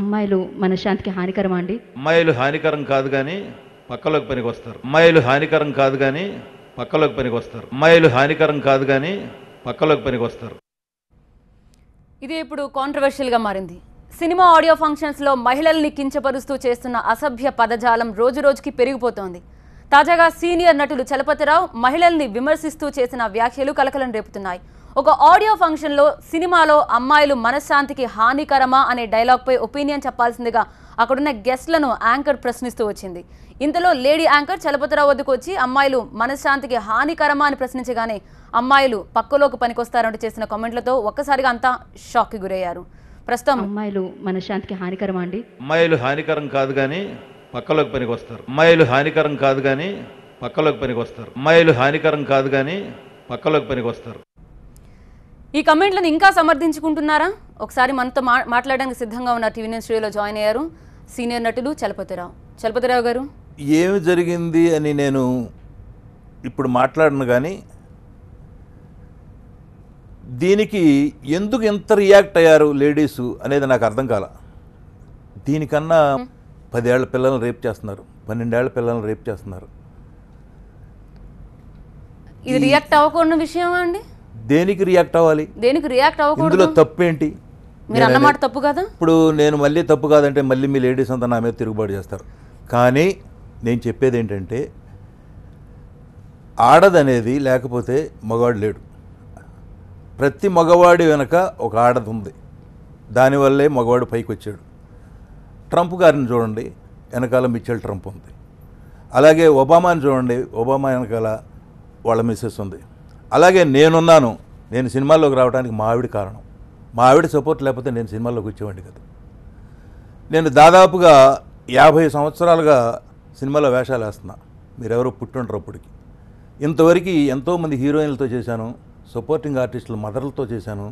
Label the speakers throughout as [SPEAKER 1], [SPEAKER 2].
[SPEAKER 1] అమ్మాయిలు శాంతికి హానికరం అండి
[SPEAKER 2] అమ్మాయిలు హానికరం కాదు కానీ పక్కలోకి పనికి వస్తారు అమ్మాయిలు హానికరం కాదు కానీ పక్కలోకి పనికి వస్తారు అమ్మాయిలు హానికరం కాదు కానీ పక్కలోకి పనికి వస్తారు
[SPEAKER 1] ఇది ఇప్పుడు కాంట్రవర్షియల్గా మారింది సినిమా ఆడియో ఫంక్షన్స్లో మహిళల్ని కించపరుస్తూ చేస్తున్న అసభ్య పదజాలం రోజురోజుకి పెరిగిపోతోంది తాజాగా సీనియర్ నటులు చలపతిరావు మహిళల్ని విమర్శిస్తూ చేసిన వ్యాఖ్యలు కలకలం రేపుతున్నాయి ఒక ఆడియో ఫంక్షన్లో సినిమాలో అమ్మాయిలు మనశ్శాంతికి హానికరమా అనే డైలాగ్పై ఒపీనియన్ చెప్పాల్సిందిగా అక్కడున్న గెస్ట్లను యాంకర్ ప్రశ్నిస్తూ వచ్చింది ఇంతలో లేడీ యాంకర్ చలపతిరావు వద్దకు వచ్చి అమ్మాయిలు మనశ్శాంతికి హానికరమా అని ప్రశ్నించగానే అమ్మాయిలు పక్కలోకి పనికొస్తారంటూ చేసిన కామెంట్లతో ఒక్కసారిగా అంతా షాక్కి గురయ్యారు ప్రస్తుతం అమ్మాయిలు మనశ్శాంతికి హానికరమా అండి
[SPEAKER 2] అమ్మాయిలు హానికరం కాదు కానీ పక్కలోకి పనికి వస్తారు అమ్మాయిలు హానికరం కాదు కానీ పక్కలోకి పనికి వస్తారు అమ్మాయిలు హానికరం కాదు కానీ పక్కలోకి పనికొస్తారు
[SPEAKER 1] ఈ కమెంట్లను ఇంకా సమర్థించుకుంటున్నారా ఒకసారి మనతో మా మాట్లాడడానికి సిద్ధంగా ఉన్న టీవీ నేను స్టూడియోలో జాయిన్ అయ్యారు సీనియర్ నటులు చలపతిరావు చలపతిరావు గారు
[SPEAKER 2] ఏమి జరిగింది అని నేను ఇప్పుడు మాట్లాడను కానీ దీనికి ఎందుకు ఇంత రియాక్ట్ అయ్యారు లేడీసు అనేది నాకు అర్థం కాల దీనికన్నా పదేళ్ల పిల్లలను రేప్ చేస్తున్నారు పన్నెండేళ్ల పిల్లలను రేప్ చేస్తున్నారు
[SPEAKER 1] ఇది రియాక్ట్ అవ్వకుండా విషయమా అండి
[SPEAKER 2] దేనికి రియాక్ట్ అవ్వాలి
[SPEAKER 1] దేనికి రియాక్ట్ అవ్వకూడదు
[SPEAKER 2] ఇందులో ఏంటి మీరు అన్నమాట తప్పు కాదా ఇప్పుడు నేను మళ్ళీ తప్పు కాదంటే మళ్ళీ మీ లేడీస్ అంతా నా మీద తిరుగుబాటు చేస్తారు కానీ నేను చెప్పేది ఏంటంటే ఆడదనేది లేకపోతే మగవాడు లేడు ప్రతి మగవాడి వెనక ఒక ఆడది ఉంది దానివల్లే మగవాడు పైకి వచ్చాడు ట్రంప్ గారిని చూడండి వెనకాల మిచ్చెల్ ట్రంప్ ఉంది అలాగే ఒబామాని చూడండి ఒబామా వెనకాల వాళ్ళ మిస్సెస్ ఉంది అలాగే నేనున్నాను నేను సినిమాల్లోకి రావడానికి మా ఆవిడ కారణం మా ఆవిడ సపోర్ట్ లేకపోతే నేను సినిమాల్లోకి వచ్చేవాడి కదా నేను దాదాపుగా యాభై సంవత్సరాలుగా సినిమాలో వేషాలు వేస్తున్నా మీరెవరో పుట్టుంటారు అప్పటికి ఇంతవరకు ఎంతోమంది హీరోయిన్లతో చేశాను సపోర్టింగ్ ఆర్టిస్టుల మదర్లతో చేశాను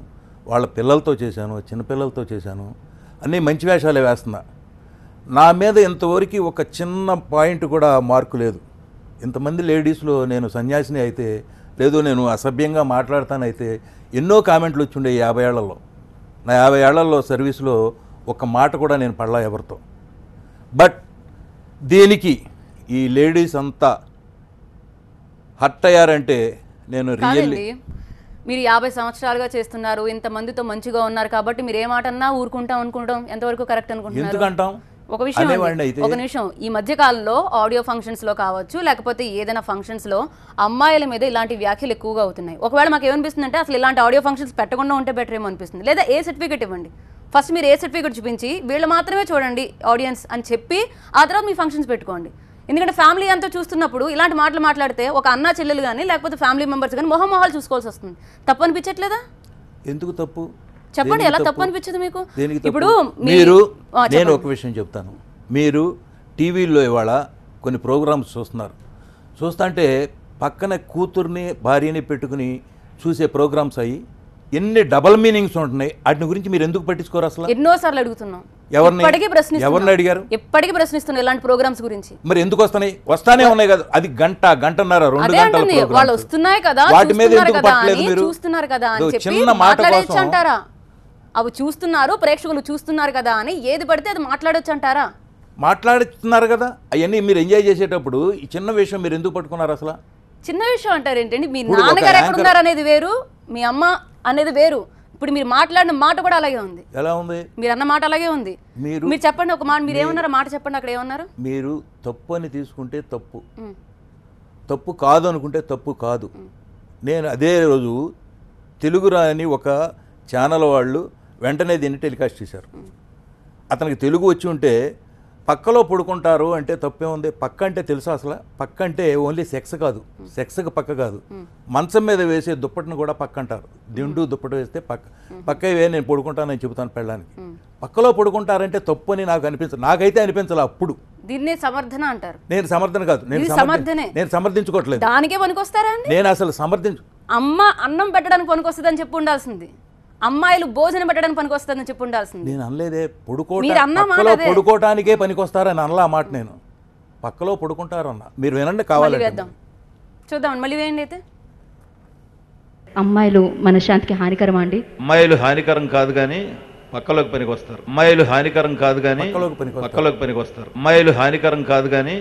[SPEAKER 2] వాళ్ళ పిల్లలతో చేశాను చిన్నపిల్లలతో చేశాను అన్నీ మంచి వేషాలే వేస్తున్నా నా మీద ఇంతవరకు ఒక చిన్న పాయింట్ కూడా మార్కు లేదు ఇంతమంది లేడీస్లో నేను సన్యాసిని అయితే లేదు నేను అసభ్యంగా మాట్లాడతానైతే ఎన్నో కామెంట్లు వచ్చిండే యాభై ఏళ్లలో నా యాభై ఏళ్లలో సర్వీస్లో ఒక మాట కూడా నేను పడలా ఎవరితో బట్ దీనికి ఈ లేడీస్ అంతా హట్ అయ్యారంటే నేను రియల్లీ
[SPEAKER 1] మీరు యాభై సంవత్సరాలుగా చేస్తున్నారు ఇంతమందితో మంచిగా ఉన్నారు కాబట్టి మీరు ఏ ఊరుకుంటాం అనుకుంటాం ఎంతవరకు కరెక్ట్ అనుకుంటున్నారు ఎందుకంటాం ఒక విషయం ఒక నిమిషం ఈ మధ్య కాలంలో ఆడియో ఫంక్షన్స్ లో కావచ్చు లేకపోతే ఏదైనా ఫంక్షన్స్ లో అమ్మాయిల మీద ఇలాంటి వ్యాఖ్యలు ఎక్కువగా అవుతున్నాయి ఒకవేళ మాకు ఏమనిపిస్తుందంటే అసలు ఇలాంటి ఆడియో ఫంక్షన్స్ పెట్టకుండా ఉంటే బెటర్ ఏమో అనిపిస్తుంది లేదా ఏ సర్టిఫికేట్ ఇవ్వండి ఫస్ట్ మీరు ఏ సర్టిఫికేట్ చూపించి వీళ్ళు మాత్రమే చూడండి ఆడియన్స్ అని చెప్పి ఆ తర్వాత మీ ఫంక్షన్స్ పెట్టుకోండి ఎందుకంటే ఫ్యామిలీ అంతా చూస్తున్నప్పుడు ఇలాంటి మాటలు మాట్లాడితే ఒక అన్న చెల్లెలు కానీ లేకపోతే ఫ్యామిలీ మెంబర్స్ కానీ మొహమొహాలు చూసుకోవాల్సి వస్తుంది తప్పు అనిపించట్లేదా
[SPEAKER 2] ఎందుకు తప్పు చెప్పండి ఎలా తప్పు
[SPEAKER 1] అనిపించింది మీకు ఇప్పుడు మీరు నేను ఒక
[SPEAKER 2] విషయం చెప్తాను మీరు టీవీలో ఇవాళ కొన్ని ప్రోగ్రామ్స్ చూస్తున్నారు చూస్తుంటే పక్కన కూతుర్ని భార్యని పెట్టుకుని చూసే ప్రోగ్రామ్స్ అయ్యి ఎన్ని డబల్ మీనింగ్స్ ఉంటున్నాయి వాటిని గురించి మీరు ఎందుకు పట్టించుకోరు అసలు
[SPEAKER 1] ఎన్నో సార్లు అడుగుతున్నాం
[SPEAKER 2] ఎవరిని ప్రశ్న ఎవరిని అడిగారు
[SPEAKER 1] ఎప్పటికీ ప్రశ్నిస్తున్నారు ఇలాంటి ప్రోగ్రామ్స్ గురించి
[SPEAKER 2] మరి ఎందుకు వస్తున్నాయి వస్తానే ఉన్నాయి కదా అది గంట గంటన్నర రెండు గంటలు
[SPEAKER 1] వస్తున్నాయి కదా వాటి మీద ఎందుకు పట్టలేదు మీరు చూస్తున్నారు కదా చిన్న మాట కోసం అవి చూస్తున్నారు ప్రేక్షకులు చూస్తున్నారు కదా అని ఏది పడితే అది మాట్లాడొచ్చు అంటారా
[SPEAKER 2] మాట్లాడుతున్నారు కదా అవన్నీ మీరు ఎంజాయ్ చేసేటప్పుడు ఈ చిన్న విషయం మీరు ఎందుకు పట్టుకున్నారు అసలు
[SPEAKER 1] చిన్న విషయం అంటారు ఏంటండి మీ నాన్నగారు ఎక్కడున్నారు అనేది వేరు మీ అమ్మ అనేది వేరు ఇప్పుడు మీరు మాట్లాడిన మాట కూడా అలాగే ఉంది ఎలా ఉంది మీరు అన్న మాట అలాగే ఉంది
[SPEAKER 2] మీరు మీరు చెప్పండి ఒక మాట మీరు ఏమన్నారు
[SPEAKER 1] మాట చెప్పండి అక్కడ ఏమన్నారు
[SPEAKER 2] మీరు తప్పు అని తీసుకుంటే తప్పు తప్పు కాదు అనుకుంటే తప్పు కాదు నేను అదే రోజు తెలుగు రాని ఒక ఛానల్ వాళ్ళు వెంటనే దీన్ని టెలికాస్ట్ చేశారు అతనికి తెలుగు వచ్చి ఉంటే పక్కలో పడుకుంటారు అంటే తప్పే ఉంది పక్క అంటే తెలుసు అసలు పక్క అంటే ఓన్లీ సెక్స్ కాదు సెక్స్కి పక్క కాదు మంచం మీద వేసే దుప్పటిని కూడా పక్క అంటారు దిండు దుప్పటి వేస్తే పక్క పక్క వే నేను పడుకుంటానని చెబుతాను పెళ్ళడానికి పక్కలో పడుకుంటారంటే తప్పు అని నాకు అనిపించదు నాకైతే అనిపించాలి అప్పుడు
[SPEAKER 1] దీన్నే సమర్థన అంటారు
[SPEAKER 2] నేను సమర్థన కాదు నేను సమర్థనే నేను సమర్థించుకోవట్లేదు
[SPEAKER 1] దానికే పనికొస్తారా
[SPEAKER 2] నేను అసలు సమర్థించు
[SPEAKER 1] అమ్మ అన్నం పెట్టడానికి పనికొస్తుందని చెప్పి ఉండాల్సింది అమ్మాయిలు భోజనం పెట్టడానికి పనికొస్తారని చెప్పి ఉండాల్సింది నేను
[SPEAKER 2] అనలేదే పొడుకోట పొడుకోటానికే పనికొస్తారని అనలా మాట నేను పక్కలో పడుకుంటారు అన్న మీరు వినండి కావాలి
[SPEAKER 1] చూద్దాం మళ్ళీ వేయండి అయితే అమ్మాయిలు మనశ్శాంతికి హానికరం అండి
[SPEAKER 2] అమ్మాయిలు హానికరం కాదు కానీ పక్కలోకి పనికి వస్తారు అమ్మాయిలు హానికరం కాదు కానీ పక్కలోకి పనికి వస్తారు అమ్మాయిలు హానికరం కాదు కానీ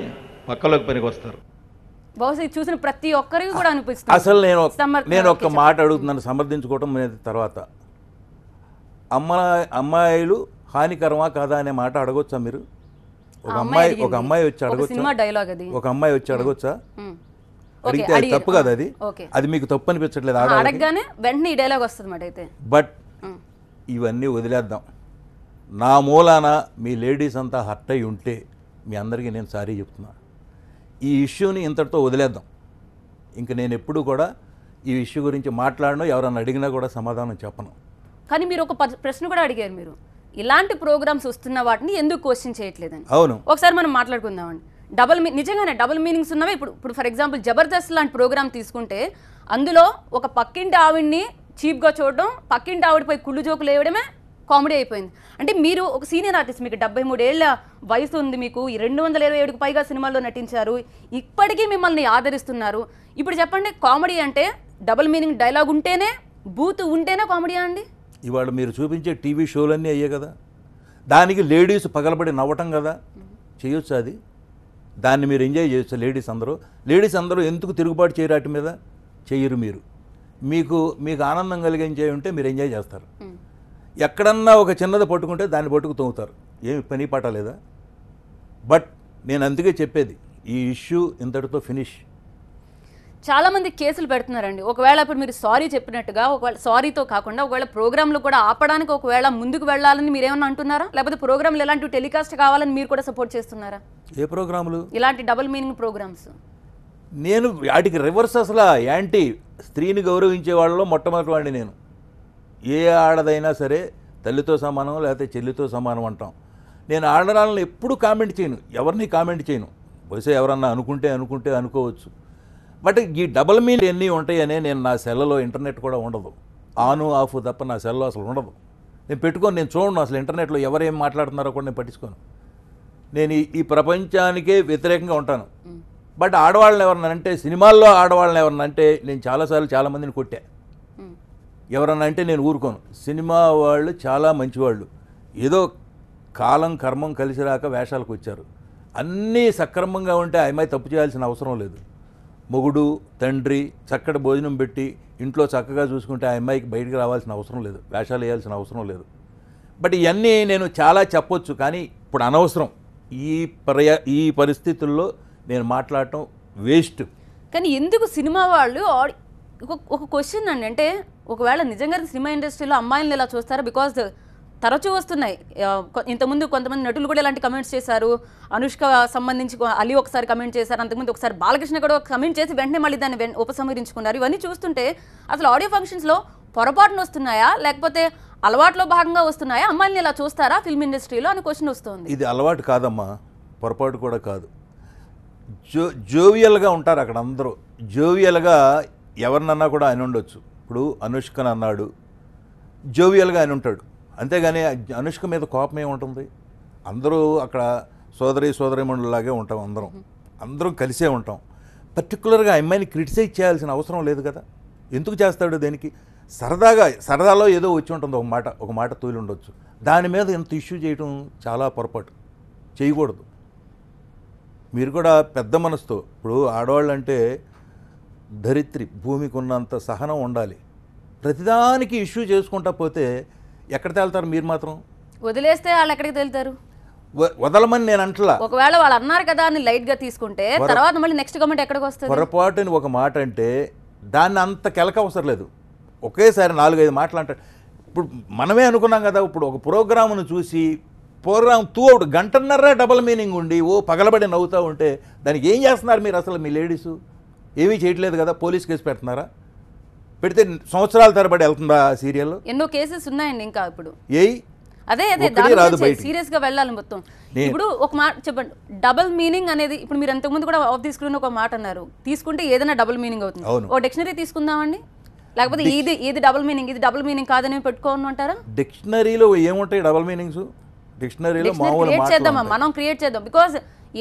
[SPEAKER 2] పక్కలోకి పనికి వస్తారు
[SPEAKER 1] బహుశా చూసిన ప్రతి ఒక్కరికి కూడా అనిపిస్తుంది అసలు నేను నేను ఒక మాట
[SPEAKER 2] అడుగుతున్నాను సమర్థించుకోవటం తర్వాత అమ్మాయి అమ్మాయిలు హానికరమా కాదా అనే మాట అడగొచ్చా మీరు ఒక అమ్మాయి ఒక అమ్మాయి వచ్చి అడగొచ్చా ఒక అమ్మాయి వచ్చి అడగొచ్చా అడిగితే అది తప్పు కదా అది అది మీకు తప్పు అనిపించట్లేదు అడగగానే
[SPEAKER 1] వెంటనే ఈ డైలాగ్ వస్తుంది మాట అయితే
[SPEAKER 2] బట్ ఇవన్నీ వదిలేద్దాం నా మూలాన మీ లేడీస్ అంతా హర్ట్ అయి ఉంటే మీ అందరికీ నేను సారీ చెప్తున్నా ఈ ఇష్యూని ఇంతటితో వదిలేద్దాం ఇంక నేను ఎప్పుడు కూడా ఈ ఇష్యూ గురించి మాట్లాడను ఎవరన్నా అడిగినా కూడా సమాధానం చెప్పను
[SPEAKER 1] కానీ మీరు ఒక ప్రశ్న కూడా అడిగారు మీరు ఇలాంటి ప్రోగ్రామ్స్ వస్తున్న వాటిని ఎందుకు క్వశ్చన్ చేయట్లేదని అవును ఒకసారి మనం మాట్లాడుకుందామండి డబల్ మీ నిజంగానే డబుల్ మీనింగ్స్ ఉన్నవి ఇప్పుడు ఇప్పుడు ఫర్ ఎగ్జాంపుల్ జబర్దస్త్ లాంటి ప్రోగ్రామ్ తీసుకుంటే అందులో ఒక పక్కింటి ఆవిడ్ని చీప్గా చూడడం పక్కింటి ఆవిడపై కుళ్ళు జోకులు వేయడమే కామెడీ అయిపోయింది అంటే మీరు ఒక సీనియర్ ఆర్టిస్ట్ మీకు డెబ్బై మూడేళ్ల వయసు ఉంది మీకు రెండు వందల ఇరవై ఏడుకు పైగా సినిమాల్లో నటించారు ఇప్పటికీ మిమ్మల్ని ఆదరిస్తున్నారు ఇప్పుడు చెప్పండి కామెడీ అంటే డబుల్ మీనింగ్ డైలాగ్ ఉంటేనే బూత్ ఉంటేనే కామెడీ అండి
[SPEAKER 2] ఇవాళ మీరు చూపించే టీవీ షోలన్నీ అయ్యే కదా దానికి లేడీస్ పగలబడి నవ్వటం కదా చేయొచ్చు అది దాన్ని మీరు ఎంజాయ్ చేయొచ్చు లేడీస్ అందరూ లేడీస్ అందరూ ఎందుకు తిరుగుబాటు చేయరాటి మీద చేయరు మీరు మీకు మీకు ఆనందం కలిగించే ఉంటే మీరు ఎంజాయ్ చేస్తారు ఎక్కడన్నా ఒక చిన్నది పట్టుకుంటే దాన్ని పట్టుకు తోగుతారు ఏమి పని పాట లేదా బట్ నేను అందుకే చెప్పేది ఈ ఇష్యూ ఇంతటితో ఫినిష్
[SPEAKER 1] చాలామంది కేసులు పెడుతున్నారండి ఒకవేళ ఇప్పుడు మీరు సారీ చెప్పినట్టుగా ఒకవేళ సారీతో కాకుండా ఒకవేళ ప్రోగ్రాంలు కూడా ఆపడానికి ఒకవేళ ముందుకు వెళ్ళాలని మీరు ఏమన్నా అంటున్నారా లేకపోతే ప్రోగ్రాంలు ఎలాంటి టెలికాస్ట్ కావాలని మీరు కూడా సపోర్ట్ చేస్తున్నారా ఏ ప్రోగ్రాములు ఇలాంటి డబుల్ మీనింగ్ ప్రోగ్రామ్స్
[SPEAKER 2] నేను వాటికి రివర్స్ అసలు యాంటీ స్త్రీని గౌరవించే వాళ్ళలో మొట్టమొదటి వాడిని నేను ఏ ఆడదైనా సరే తల్లితో సమానం లేకపోతే చెల్లితో సమానం అంటాం నేను ఆడరాలను ఎప్పుడూ కామెంట్ చేయను ఎవరిని కామెంట్ చేయను బహుశా ఎవరన్నా అనుకుంటే అనుకుంటే అనుకోవచ్చు బట్ ఈ డబల్ మీల్ ఎన్ని ఉంటాయనే నేను నా సెల్లో ఇంటర్నెట్ కూడా ఉండదు ఆను ఆఫ్ తప్ప నా సెల్లో అసలు ఉండదు నేను పెట్టుకొని నేను చూడను అసలు ఇంటర్నెట్లో ఎవరేం మాట్లాడుతున్నారో కూడా నేను పట్టించుకోను నేను ఈ ప్రపంచానికే వ్యతిరేకంగా ఉంటాను బట్ ఆడవాళ్ళని ఎవరినంటే సినిమాల్లో ఆడవాళ్ళని ఎవరినంటే నేను చాలాసార్లు చాలామందిని కొట్టా అంటే నేను ఊరుకోను సినిమా వాళ్ళు చాలా మంచివాళ్ళు ఏదో కాలం కర్మం కలిసి రాక వేషాలకు వచ్చారు అన్నీ సక్రమంగా ఉంటే అమ్మాయి తప్పు చేయాల్సిన అవసరం లేదు మొగుడు తండ్రి చక్కటి భోజనం పెట్టి ఇంట్లో చక్కగా చూసుకుంటే ఆ అమ్మాయికి బయటకు రావాల్సిన అవసరం లేదు వేషాలు వేయాల్సిన అవసరం లేదు బట్ ఇవన్నీ నేను చాలా చెప్పొచ్చు కానీ ఇప్పుడు అనవసరం ఈ పర్య ఈ పరిస్థితుల్లో నేను మాట్లాడటం వేస్ట్
[SPEAKER 1] కానీ ఎందుకు సినిమా వాళ్ళు ఒక క్వశ్చన్ అండి అంటే ఒకవేళ నిజంగా సినిమా ఇండస్ట్రీలో అమ్మాయిలను ఇలా చూస్తారు బికాస్ తరచూ వస్తున్నాయి ఇంతకుముందు కొంతమంది నటులు కూడా ఇలాంటి కమెంట్స్ చేశారు అనుష్క సంబంధించి అలీ ఒకసారి కమెంట్ చేశారు అంతకుముందు ఒకసారి బాలకృష్ణ కూడా ఒక కమెంట్ చేసి వెంటనే మళ్ళీ దాన్ని ఉపసంహరించుకున్నారు ఇవన్నీ చూస్తుంటే అసలు ఆడియో ఫంక్షన్స్లో పొరపాటున వస్తున్నాయా లేకపోతే అలవాట్లో భాగంగా వస్తున్నాయా అమ్మాయిని ఇలా చూస్తారా ఫిల్మ్ ఇండస్ట్రీలో అని క్వశ్చన్ వస్తుంది
[SPEAKER 2] ఇది అలవాటు కాదమ్మా పొరపాటు కూడా కాదు జో జోవియల్గా ఉంటారు అక్కడ అందరూ జోవియల్గా ఎవరినన్నా కూడా ఆయన ఉండొచ్చు ఇప్పుడు అనుష్కన్ అన్నాడు జోవియల్గా ఆయన ఉంటాడు అంతేగాని అనుష్క మీద కోపం ఏముంటుంది అందరూ అక్కడ సోదరి సోదరి మండలిలాగే ఉంటాం అందరం అందరం కలిసే ఉంటాం పర్టికులర్గా అమ్మాయిని క్రిటిసైజ్ చేయాల్సిన అవసరం లేదు కదా ఎందుకు చేస్తాడు దేనికి సరదాగా సరదాలో ఏదో వచ్చి ఉంటుంది ఒక మాట ఒక మాట తూలి ఉండొచ్చు దాని మీద ఇంత ఇష్యూ చేయడం చాలా పొరపాటు చేయకూడదు మీరు కూడా పెద్ద మనసుతో ఇప్పుడు ఆడవాళ్ళు అంటే ధరిత్రి భూమికి ఉన్నంత సహనం ఉండాలి ప్రతిదానికి ఇష్యూ చేసుకుంటా పోతే ఎక్కడ తేలుతారు మీరు మాత్రం
[SPEAKER 1] వదిలేస్తే వాళ్ళు ఎక్కడికి తేలుతారు
[SPEAKER 2] వదలమని నేను అంటలా
[SPEAKER 1] ఒకవేళ వాళ్ళు అన్నారు కదా అని లైట్ గా తీసుకుంటే తర్వాత మళ్ళీ నెక్స్ట్ గవర్నమెంట్ ఎక్కడికి వస్తుంది
[SPEAKER 2] అని ఒక మాట అంటే దాన్ని అంత కెలక అవసరం లేదు ఒకేసారి నాలుగైదు మాటలు అంటారు ఇప్పుడు మనమే అనుకున్నాం కదా ఇప్పుడు ఒక ప్రోగ్రామ్ను చూసి ప్రోగ్రామ్ తూ అవుట్ గంటన్నర డబల్ మీనింగ్ ఉండి ఓ పగలబడి నవ్వుతూ ఉంటే దానికి ఏం చేస్తున్నారు మీరు అసలు మీ లేడీసు ఏమీ చేయట్లేదు కదా పోలీస్ కేసు పెడుతున్నారా పెడితే సంవత్సరాల తరబడి వెళ్తుందా సీరియల్
[SPEAKER 1] ఎన్నో కేసెస్ ఉన్నాయండి ఇంకా ఇప్పుడు ఏ అదే అదే సీరియస్ గా వెళ్ళాలి మొత్తం ఇప్పుడు ఒక మాట చెప్పండి డబుల్ మీనింగ్ అనేది ఇప్పుడు మీరు ముందు కూడా ఆఫ్ తీసుకుని ఒక మాట అన్నారు తీసుకుంటే ఏదైనా డబుల్ మీనింగ్ అవుతుంది ఓ డిక్షనరీ తీసుకుందామండి లేకపోతే ఇది ఇది డబుల్ మీనింగ్ ఇది డబుల్ మీనింగ్ కాదని పెట్టుకోను అంటారా
[SPEAKER 2] డిక్షనరీలో ఏముంటాయి డబుల్ మీనింగ్స్ డిక్షనరీలో మామూలు చేద్దాం
[SPEAKER 1] మనం క్రియేట్ చేద్దాం బికాస్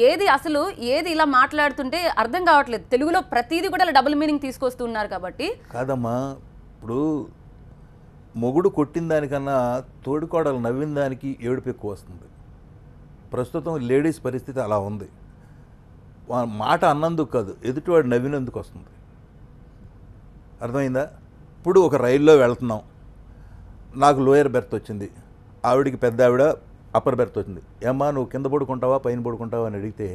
[SPEAKER 1] ఏది అసలు ఏది ఇలా మాట్లాడుతుంటే అర్థం కావట్లేదు తెలుగులో ప్రతిదీ కూడా ఇలా డబుల్ మీనింగ్ తీసుకొస్తున్నారు కాబట్టి
[SPEAKER 2] కాదమ్మా ఇప్పుడు మొగుడు కొట్టిన దానికన్నా తోడుకోడలు నవ్విన దానికి ఏడుపు ఎక్కువ వస్తుంది ప్రస్తుతం లేడీస్ పరిస్థితి అలా ఉంది మాట అన్నందుకు కాదు ఎదుటివాడు నవ్వినందుకు వస్తుంది అర్థమైందా ఇప్పుడు ఒక రైల్లో వెళ్తున్నాం నాకు లోయర్ బెర్త్ వచ్చింది ఆవిడికి పెద్ద ఆవిడ అప్పర్ బెర్త్ వచ్చింది ఏమ్మా నువ్వు కింద పడుకుంటావా పైన పడుకుంటావా అని అడిగితే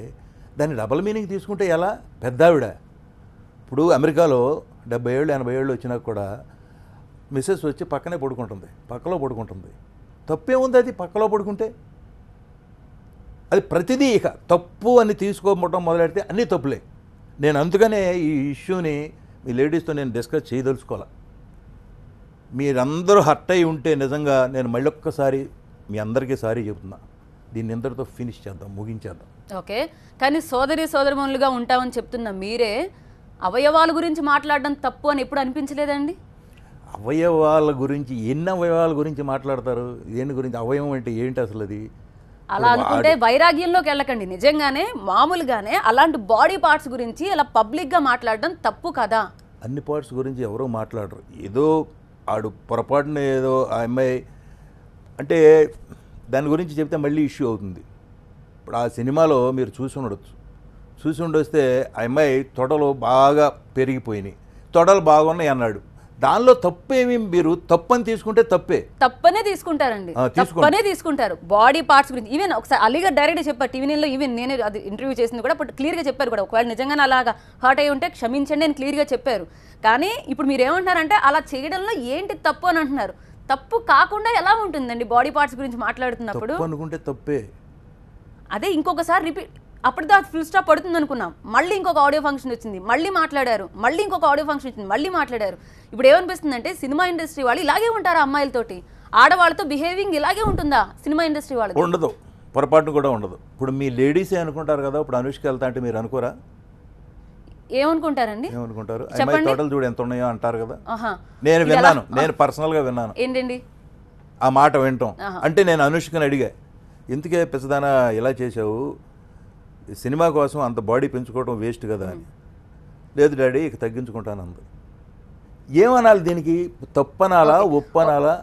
[SPEAKER 2] దాన్ని డబల్ మీనింగ్ తీసుకుంటే ఎలా పెద్దావిడ ఇప్పుడు అమెరికాలో డెబ్బై ఏళ్ళు ఎనభై ఏళ్ళు వచ్చినా కూడా మిస్సెస్ వచ్చి పక్కనే పడుకుంటుంది పక్కలో పడుకుంటుంది తప్పేముంది అది పక్కలో పడుకుంటే అది ప్రతిదీ ఇక తప్పు అని తీసుకోవడం మొదలెడితే అన్నీ తప్పులే నేను అందుకనే ఈ ఇష్యూని మీ లేడీస్తో నేను డిస్కస్ చేయదలుచుకోవాలి మీరందరూ హర్ట్ అయి ఉంటే నిజంగా నేను మళ్ళొక్కసారి మీ అందరికీ సారీ చెబుతున్నా దీన్ని ఇంతటితో ఫినిష్ చేద్దాం ముగించేద్దాం
[SPEAKER 1] ఓకే కానీ సోదరి సోదరిమణులుగా ఉంటామని చెప్తున్న మీరే అవయవాల గురించి మాట్లాడడం తప్పు అని ఎప్పుడు అనిపించలేదండి
[SPEAKER 2] అవయవాల గురించి ఎన్ని అవయవాల గురించి మాట్లాడతారు దేని గురించి అవయవం అంటే ఏంటి అసలు అది అలా అనుకుంటే
[SPEAKER 1] వైరాగ్యంలోకి వెళ్ళకండి నిజంగానే మామూలుగానే అలాంటి బాడీ పార్ట్స్ గురించి అలా పబ్లిక్గా మాట్లాడడం తప్పు కదా
[SPEAKER 2] అన్ని పార్ట్స్ గురించి ఎవరో మాట్లాడరు ఏదో ఆడు పొరపాటున ఏదో ఆ అమ్మాయి అంటే దాని గురించి చెప్తే మళ్ళీ ఇష్యూ అవుతుంది ఇప్పుడు ఆ సినిమాలో మీరు చూసి ఉండొచ్చు చూసి ఉండొస్తే ఆ అమ్మాయి తొడలు బాగా పెరిగిపోయినాయి తొడలు బాగున్నాయి అన్నాడు దానిలో ఏమి మీరు తప్పు అని తీసుకుంటే తప్పే
[SPEAKER 1] తప్పనే తీసుకుంటారండి తప్పనే తీసుకుంటారు బాడీ పార్ట్స్ గురించి ఈవెన్ ఒకసారి అలీగా డైరెక్ట్ చెప్పారు టీవీ నేను ఈవెన్ నేనే అది ఇంటర్వ్యూ చేసింది కూడా బట్ క్లియర్గా చెప్పారు కూడా ఒకవేళ నిజంగానే అలాగా హర్ట్ అయ్యి ఉంటే క్షమించండి అని క్లియర్గా చెప్పారు కానీ ఇప్పుడు మీరు ఏమంటున్నారంటే అలా చేయడంలో ఏంటి తప్పు అని అంటున్నారు తప్పు కాకుండా ఎలా ఉంటుందండి బాడీ పార్ట్స్ గురించి మాట్లాడుతున్నప్పుడు అనుకుంటే తప్పే అదే ఇంకొకసారి రిపీట్ అప్పటిదా ఫుల్ స్టాప్ పడుతుంది అనుకున్నాం మళ్ళీ ఇంకొక ఆడియో ఫంక్షన్ వచ్చింది మళ్ళీ మాట్లాడారు మళ్ళీ ఇంకొక ఆడియో ఫంక్షన్ వచ్చింది మళ్ళీ మాట్లాడారు ఇప్పుడు ఏమనిపిస్తుంది అంటే సినిమా ఇండస్ట్రీ వాళ్ళు ఇలాగే ఉంటారా అమ్మాయిలతోటి ఆడవాళ్ళతో బిహేవింగ్ ఇలాగే ఉంటుందా సినిమా ఇండస్ట్రీ వాళ్ళు
[SPEAKER 2] ఉండదు పొరపాటు కూడా ఉండదు ఇప్పుడు మీ లేడీసే అనుకుంటారు కదా ఇప్పుడు అనుష్క వెళ్తా అంటే మీరు అనుకోరా
[SPEAKER 1] ఏమనుకుంటారండి
[SPEAKER 2] ఏమనుకుంటారు అమ్మాయి తోటలు చూడు ఎంత ఉన్నాయో అంటారు కదా నేను విన్నాను నేను పర్సనల్గా విన్నాను ఏంటండి ఆ మాట వింటాం అంటే నేను అనుష్కని అడిగా ఎందుకే పిసదాన ఇలా చేసావు సినిమా కోసం అంత బాడీ పెంచుకోవడం వేస్ట్ కదా అని లేదు డాడీ ఇక తగ్గించుకుంటాను అంది ఏమనాలి దీనికి తప్పనాలా ఒప్పనాలా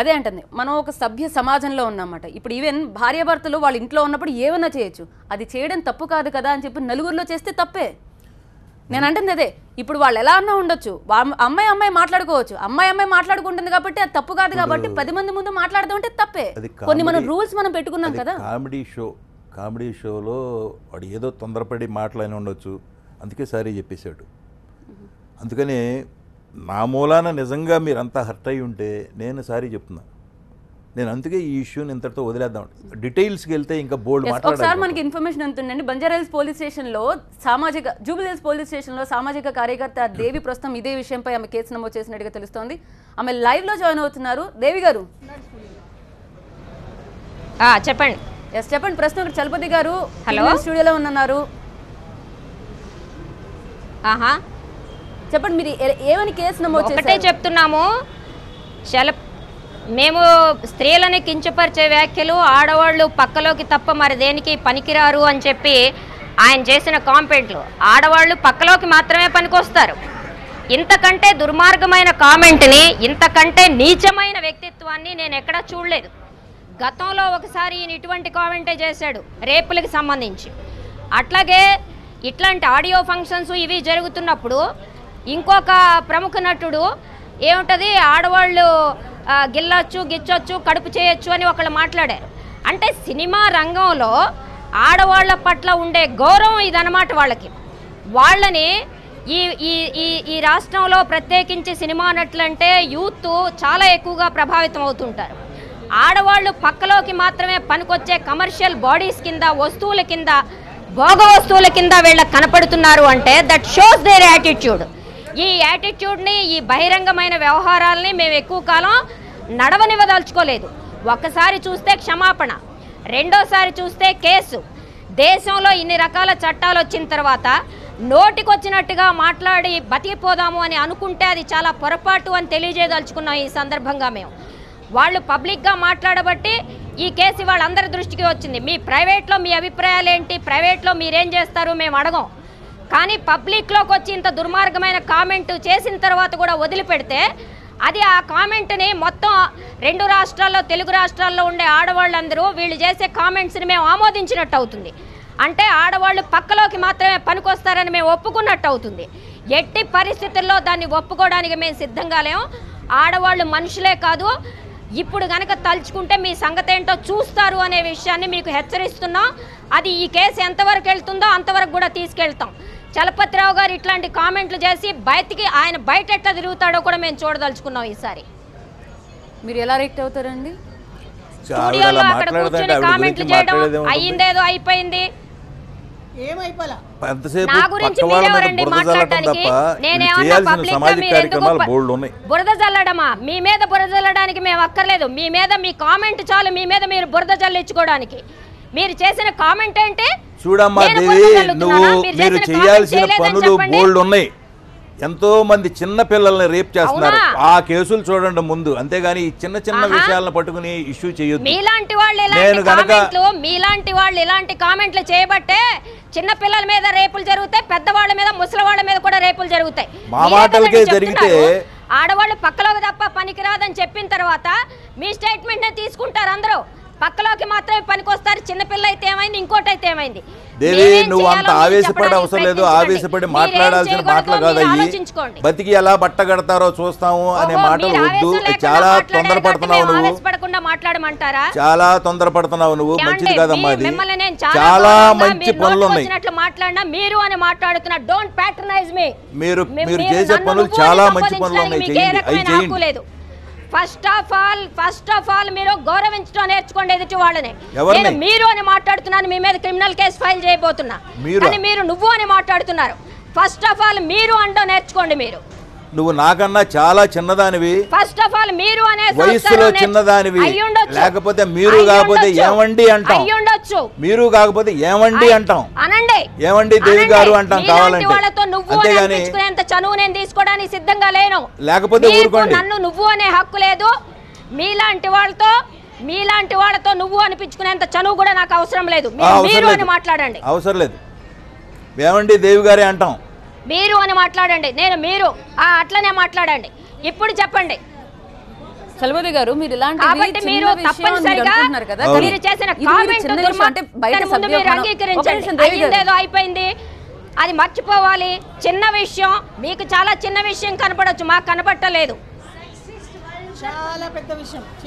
[SPEAKER 1] అదే అంటుంది మనం ఒక సభ్య సమాజంలో ఉన్నామాట ఇప్పుడు ఈవెన్ భార్యాభర్తలు వాళ్ళ ఇంట్లో ఉన్నప్పుడు ఏమన్నా చేయొచ్చు అది చేయడం తప్పు కాదు కదా అని చెప్పి నలుగురిలో చేస్తే తప్పే నేను అంటుంది అదే ఇప్పుడు వాళ్ళు ఎలా అన్నా ఉండొచ్చు అమ్మాయి అమ్మాయి మాట్లాడుకోవచ్చు అమ్మాయి అమ్మాయి మాట్లాడుకుంటుంది కాబట్టి అది తప్పు కాదు కాబట్టి పది మంది ముందు మాట్లాడదాం అంటే తప్పే కొన్ని మనం రూల్స్ మనం పెట్టుకున్నాం కదా
[SPEAKER 2] కామెడీ షో కామెడీ షోలో వాడు ఏదో తొందరపడి మాట్లాడి ఉండొచ్చు అందుకే సారీ చెప్పేశాడు అందుకనే నా మూలాన నిజంగా మీరంతా హర్ట్ అయి ఉంటే నేను సారీ చెప్తున్నాను నేను అందుకే ఈ ఇష్యూని ఇంతటితో వదిలేద్దాం డీటెయిల్స్కి వెళ్తే ఇంకా బోల్డ్ ఒకసారి మనకి
[SPEAKER 1] ఇన్ఫర్మేషన్ బంజారా బంజారాహిల్స్ పోలీస్ స్టేషన్లో సామాజిక జూబిలీస్ పోలీస్ స్టేషన్లో సామాజిక కార్యకర్త దేవి ప్రస్తుతం ఇదే విషయంపై ఆమె కేసు నమోదు చేసినట్టుగా తెలుస్తోంది ఆమె లైవ్లో జాయిన్ అవుతున్నారు దేవి గారు
[SPEAKER 3] చెప్పండి ఎస్
[SPEAKER 1] చెప్పండి ప్రస్తుతం ఇక్కడ చలపతి గారు హలో స్టూడియోలో ఉన్నారు
[SPEAKER 3] ఆహా చెప్పండి మీరు ఏమని కేసు నమోదు ఒకటే చెప్తున్నాము చాలా మేము స్త్రీలని కించపరిచే వ్యాఖ్యలు ఆడవాళ్ళు పక్కలోకి తప్ప మరి దేనికి పనికిరారు అని చెప్పి ఆయన చేసిన కామెంట్లు ఆడవాళ్ళు పక్కలోకి మాత్రమే పనికొస్తారు ఇంతకంటే దుర్మార్గమైన కామెంట్ని ఇంతకంటే నీచమైన వ్యక్తిత్వాన్ని నేను ఎక్కడా చూడలేదు గతంలో ఒకసారి ఈయన ఇటువంటి కామెంటే చేశాడు రేపులకు సంబంధించి అట్లాగే ఇట్లాంటి ఆడియో ఫంక్షన్స్ ఇవి జరుగుతున్నప్పుడు ఇంకొక ప్రముఖ నటుడు ఏముంటుంది ఆడవాళ్ళు గిల్లొచ్చు గిచ్చొచ్చు కడుపు చేయొచ్చు అని ఒకళ్ళు మాట్లాడారు అంటే సినిమా రంగంలో ఆడవాళ్ళ పట్ల ఉండే గౌరవం ఇదనమాట వాళ్ళకి వాళ్ళని ఈ ఈ ఈ ఈ రాష్ట్రంలో ప్రత్యేకించి సినిమా నటులంటే యూత్ చాలా ఎక్కువగా ప్రభావితం అవుతుంటారు ఆడవాళ్ళు పక్కలోకి మాత్రమే పనికొచ్చే కమర్షియల్ బాడీస్ కింద వస్తువుల కింద భోగ వస్తువుల కింద వీళ్ళకి కనపడుతున్నారు అంటే దట్ షోస్ దేర్ యాటిట్యూడ్ ఈ యాటిట్యూడ్ని ఈ బహిరంగమైన వ్యవహారాలని మేము ఎక్కువ కాలం నడవనివ్వదలుచుకోలేదు ఒకసారి చూస్తే క్షమాపణ రెండోసారి చూస్తే కేసు దేశంలో ఇన్ని రకాల చట్టాలు వచ్చిన తర్వాత నోటికొచ్చినట్టుగా మాట్లాడి బతికిపోదాము అని అనుకుంటే అది చాలా పొరపాటు అని తెలియజేయదలుచుకున్నాం ఈ సందర్భంగా మేము వాళ్ళు పబ్లిక్గా మాట్లాడబట్టి ఈ కేసు వాళ్ళందరి దృష్టికి వచ్చింది మీ ప్రైవేట్లో మీ అభిప్రాయాలు ఏంటి ప్రైవేట్లో మీరేం చేస్తారు మేము అడగం కానీ పబ్లిక్లోకి వచ్చి ఇంత దుర్మార్గమైన కామెంట్ చేసిన తర్వాత కూడా వదిలిపెడితే అది ఆ కామెంట్ని మొత్తం రెండు రాష్ట్రాల్లో తెలుగు రాష్ట్రాల్లో ఉండే ఆడవాళ్ళందరూ వీళ్ళు చేసే కామెంట్స్ని మేము ఆమోదించినట్టు అవుతుంది అంటే ఆడవాళ్ళు పక్కలోకి మాత్రమే పనికొస్తారని మేము ఒప్పుకున్నట్టు అవుతుంది ఎట్టి పరిస్థితుల్లో దాన్ని ఒప్పుకోవడానికి మేము సిద్ధంగా లేము ఆడవాళ్ళు మనుషులే కాదు ఇప్పుడు కనుక తలుచుకుంటే మీ సంగతి ఏంటో చూస్తారు అనే విషయాన్ని మీకు హెచ్చరిస్తున్నాం అది ఈ కేసు ఎంతవరకు వెళ్తుందో అంతవరకు కూడా తీసుకెళ్తాం చలపతిరావు గారు ఇట్లాంటి కామెంట్లు చేసి బయటికి ఆయన బయట ఎట్లా తిరుగుతాడో కూడా మేము చూడదలుచుకున్నాం ఈసారి
[SPEAKER 1] మీరు ఎలా రియాక్ట్ అవుతారండి స్టూడియోలో అక్కడ కూర్చొని కామెంట్లు చేయడం
[SPEAKER 2] అయ్యిందేదో అయిపోయింది నా గురించి మీరెవరండి నేనేమన్నా పబ్లిక్
[SPEAKER 3] బురద జల్లడమా మీ మీద బురద జల్లడానికి మేము అక్కర్లేదు మీ మీద మీ కామెంట్ చాలు మీ మీద మీరు బురద జల్లించుకోవడానికి మీరు చేసిన కామెంట్ అంటే
[SPEAKER 2] చూడమ్మా దేవి నువ్వు మీరు చేయాల్సిన పనులు బోల్డ్ ఉన్నాయి ఎంతో మంది చిన్న పిల్లల్ని రేప్ చేస్తున్నారు ఆ కేసులు చూడండి ముందు అంతేగాని ఈ చిన్న చిన్న విషయాలను పట్టుకుని ఇష్యూ చేయొద్దు
[SPEAKER 3] మీలాంటి వాళ్ళు నేను గనక మీలాంటి వాళ్ళు ఇలాంటి కామెంట్లు చేయబట్టే చిన్న పిల్లల మీద రేపులు జరుగుతాయి పెద్దవాళ్ళ మీద ముసలి వాళ్ళ మీద కూడా రేపులు జరుగుతాయి మా మాటలకే జరిగితే ఆడవాళ్ళు పక్కలోకి తప్ప పనికిరాదని చెప్పిన తర్వాత మీ స్టేట్మెంట్ తీసుకుంటారు అందరూ పక్కలోకి మాత్రమే పనికొస్తారు చిన్నపిల్ల అయితే ఏమైంది ఇంకోటి అయితే ఏమైంది
[SPEAKER 2] దేవి నువ్వు అంత ఆవేశపడి అవసరం లేదు ఆవేశపడి మాట్లాడాల్సిన మాటలు కాదు అయ్యి బతికి ఎలా బట్టగడతారో చూస్తాము అనే మాటలు వద్దు చాలా తొందరపడుతున్నావు నువ్వు
[SPEAKER 3] మాట్లాడమంటారా చాలా
[SPEAKER 2] తొందర పడుతున్నావు నువ్వు మంచిది కాదమ్మా చాలా మంచి పనులు ఉన్నాయి
[SPEAKER 3] మీరు అని మాట్లాడుతున్నా డోంట్ మీ మీరు మీరు చేసే పనులు చాలా మంచి పనులు ఉన్నాయి అవి చేయండి first of all first of all మీరు గౌరవించడం నేర్చుకోండి ఎదుటి వాళ్ళని నేను మీరు అని మాట్లాడుతున్నాను మీ మీద క్రిమినల్ కేసు ఫైల్ చేయబోతున్నా మీరు నువ్వు అని మాట్లాడుతున్నారు ఫస్ట్ ఆఫ్ ఆల్ మీరు అంటూ నేర్చుకోండి మీరు
[SPEAKER 2] నువ్వు నాకన్నా చాలా చిన్నదానివి
[SPEAKER 3] ఫస్ట్ ఆఫ్ ఆల్ మీరు అనే వయసులో చిన్నదానివి లేకపోతే మీరు కాకపోతే ఏమండి అంటాం
[SPEAKER 2] మీరు కాకపోతే ఏమండి అంటాం
[SPEAKER 3] అనండి ఏమండి దేవి గారు అంటాం కావాలంటే అంతేగాని చనువు నేను తీసుకోవడానికి సిద్ధంగా లేను లేకపోతే ఊరుకోండి నన్ను నువ్వు అనే హక్కు లేదు మీలాంటి వాళ్ళతో మీలాంటి వాళ్ళతో నువ్వు అనిపించుకునేంత చనువు కూడా నాకు అవసరం లేదు మీరు అని మాట్లాడండి
[SPEAKER 2] అవసరం లేదు ఏమండి దేవి గారే అంటాం
[SPEAKER 3] మీరు అని మాట్లాడండి నేను మీరు అట్లనే మాట్లాడండి ఇప్పుడు చెప్పండి చలవతి గారు
[SPEAKER 1] మీరు ఇలాంటి మీరు మీరు చేసిన కామెంట్
[SPEAKER 3] అయిపోయింది అది మర్చిపోవాలి చిన్న విషయం మీకు చాలా చిన్న విషయం కనపడవచ్చు మాకు కనపట్టలేదు